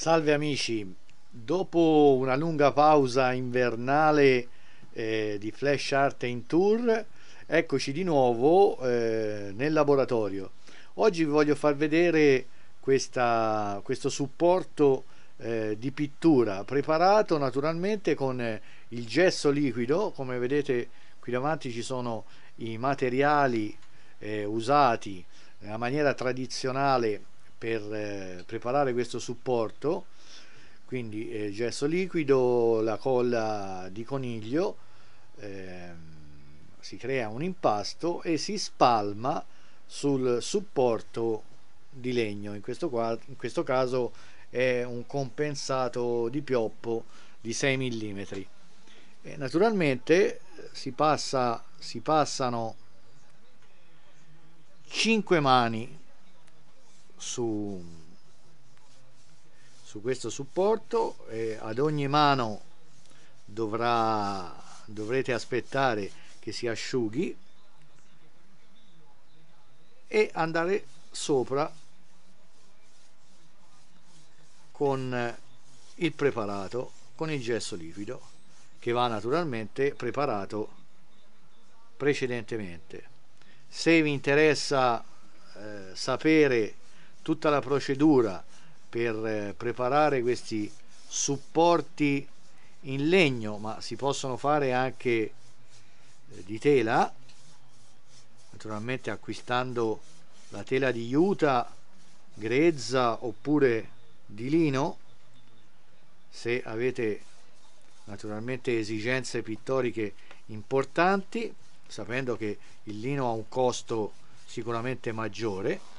Salve amici, dopo una lunga pausa invernale eh, di Flash Art in Tour, eccoci di nuovo eh, nel laboratorio. Oggi vi voglio far vedere questa, questo supporto eh, di pittura preparato naturalmente con eh, il gesso liquido, come vedete qui davanti ci sono i materiali eh, usati nella eh, maniera tradizionale per eh, preparare questo supporto quindi eh, gesso liquido la colla di coniglio ehm, si crea un impasto e si spalma sul supporto di legno in questo, qua, in questo caso è un compensato di pioppo di 6 mm e naturalmente si, passa, si passano 5 mani su, su questo supporto eh, ad ogni mano dovrà, dovrete aspettare che si asciughi e andare sopra con il preparato con il gesso liquido che va naturalmente preparato precedentemente se vi interessa eh, sapere tutta la procedura per eh, preparare questi supporti in legno ma si possono fare anche eh, di tela naturalmente acquistando la tela di juta grezza oppure di lino se avete naturalmente esigenze pittoriche importanti sapendo che il lino ha un costo sicuramente maggiore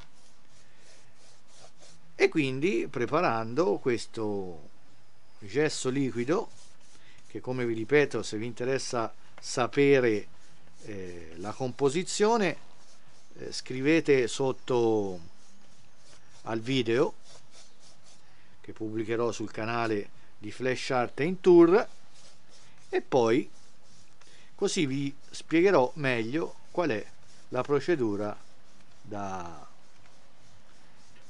e quindi preparando questo gesso liquido che come vi ripeto se vi interessa sapere eh, la composizione eh, scrivete sotto al video che pubblicherò sul canale di Flash Art in Tour e poi così vi spiegherò meglio qual è la procedura da,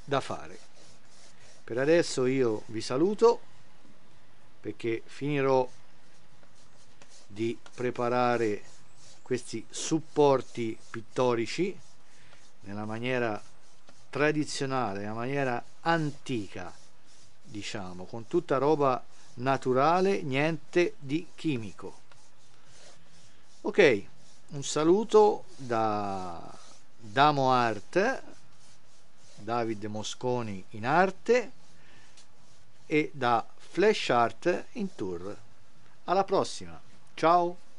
da fare per adesso io vi saluto perché finirò di preparare questi supporti pittorici nella maniera tradizionale, nella maniera antica, diciamo, con tutta roba naturale, niente di chimico. Ok, un saluto da Damo Art Davide Mosconi in arte e da Flash Art in tour. Alla prossima, ciao!